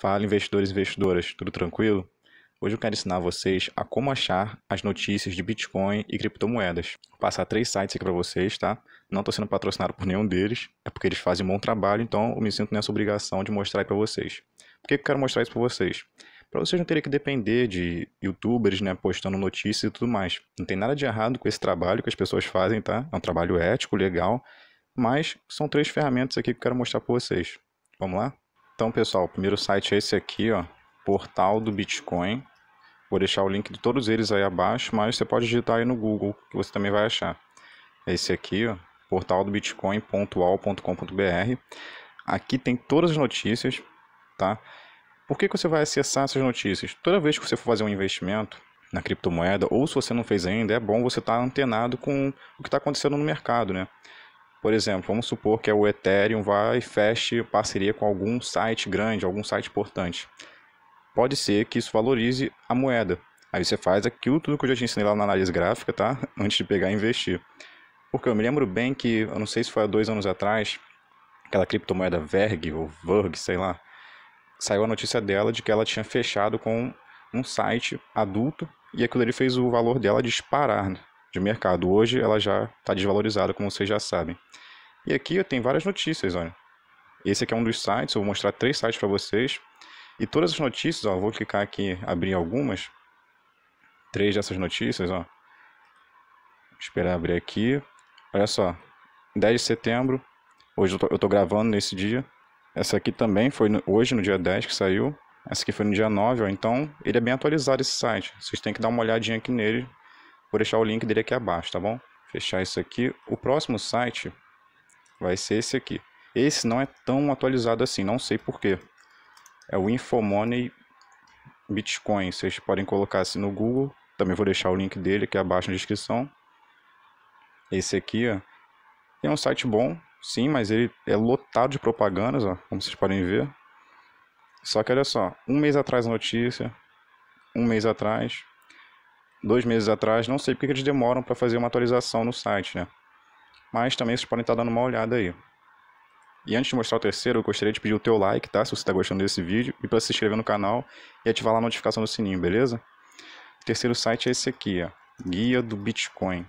Fala investidores e investidoras, tudo tranquilo? Hoje eu quero ensinar vocês a como achar as notícias de Bitcoin e criptomoedas. Vou passar três sites aqui para vocês, tá? Não estou sendo patrocinado por nenhum deles, é porque eles fazem um bom trabalho, então eu me sinto nessa obrigação de mostrar para vocês. Por que eu quero mostrar isso para vocês? Para vocês não terem que depender de youtubers, né, postando notícias e tudo mais. Não tem nada de errado com esse trabalho que as pessoas fazem, tá? É um trabalho ético, legal, mas são três ferramentas aqui que eu quero mostrar para vocês. Vamos lá? Então, pessoal, o primeiro site é esse aqui, ó, Portal do Bitcoin. Vou deixar o link de todos eles aí abaixo, mas você pode digitar aí no Google, que você também vai achar. É esse aqui, ó, portaldobitcoin.ual.com.br. Aqui tem todas as notícias, tá? Por que, que você vai acessar essas notícias? Toda vez que você for fazer um investimento na criptomoeda, ou se você não fez ainda, é bom você estar tá antenado com o que está acontecendo no mercado, né? Por exemplo, vamos supor que o Ethereum vai e feche parceria com algum site grande, algum site importante. Pode ser que isso valorize a moeda. Aí você faz aquilo tudo que eu já te ensinei lá na análise gráfica, tá? Antes de pegar e investir. Porque eu me lembro bem que, eu não sei se foi há dois anos atrás, aquela criptomoeda VERG ou VERG, sei lá, saiu a notícia dela de que ela tinha fechado com um site adulto e aquilo ali fez o valor dela disparar né, de mercado. Hoje ela já está desvalorizada, como vocês já sabem. E aqui eu tenho várias notícias, olha. Esse aqui é um dos sites, eu vou mostrar três sites para vocês. E todas as notícias, ó, vou clicar aqui, abrir algumas. Três dessas notícias, ó. Vou esperar abrir aqui. Olha só, 10 de setembro, hoje eu tô, eu tô gravando nesse dia. Essa aqui também foi no, hoje, no dia 10 que saiu. Essa aqui foi no dia 9, ó. Então, ele é bem atualizado esse site. Vocês têm que dar uma olhadinha aqui nele. Vou deixar o link dele aqui abaixo, tá bom? Fechar isso aqui. O próximo site vai ser esse aqui. Esse não é tão atualizado assim, não sei porquê. É o Infomoney Bitcoin, vocês podem colocar assim no Google. Também vou deixar o link dele aqui abaixo na descrição. Esse aqui, ó, é um site bom, sim, mas ele é lotado de propagandas, ó, como vocês podem ver. Só que olha só, um mês atrás a notícia, um mês atrás, dois meses atrás, não sei porque eles demoram para fazer uma atualização no site, né? mas também vocês podem estar tá dando uma olhada aí. E antes de mostrar o terceiro, eu gostaria de pedir o teu like, tá? Se você está gostando desse vídeo, e para se inscrever no canal e ativar lá a notificação do sininho, beleza? O terceiro site é esse aqui, ó, Guia do Bitcoin.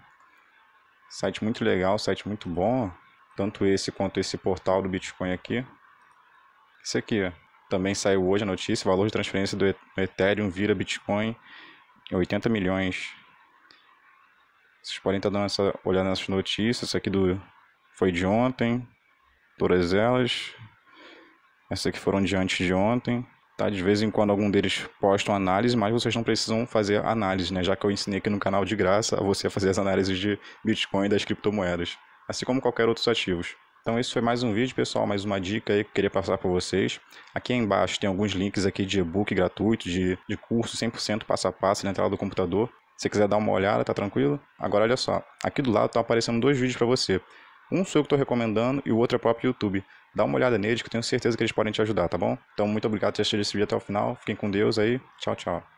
Site muito legal, site muito bom, tanto esse quanto esse portal do Bitcoin aqui. Esse aqui, ó. Também saiu hoje a notícia, valor de transferência do Ethereum vira Bitcoin 80 milhões. Vocês podem estar dando essa, olhada nessas notícias. Essa aqui do, foi de ontem. Todas elas. Essas aqui foram de antes de ontem. Tá? De vez em quando algum deles postam análise, mas vocês não precisam fazer análise, né? Já que eu ensinei aqui no canal de graça a você fazer as análises de Bitcoin e das criptomoedas. Assim como qualquer outros ativos. Então esse foi mais um vídeo, pessoal, mais uma dica aí que eu queria passar para vocês. Aqui embaixo tem alguns links aqui de e-book gratuito, de, de curso 100% passo a passo na entrada do computador você quiser dar uma olhada, tá tranquilo? Agora olha só, aqui do lado tá aparecendo dois vídeos para você. Um sou eu que estou recomendando e o outro é o próprio YouTube. Dá uma olhada neles que eu tenho certeza que eles podem te ajudar, tá bom? Então muito obrigado por assistir esse vídeo até o final. Fiquem com Deus aí. Tchau, tchau.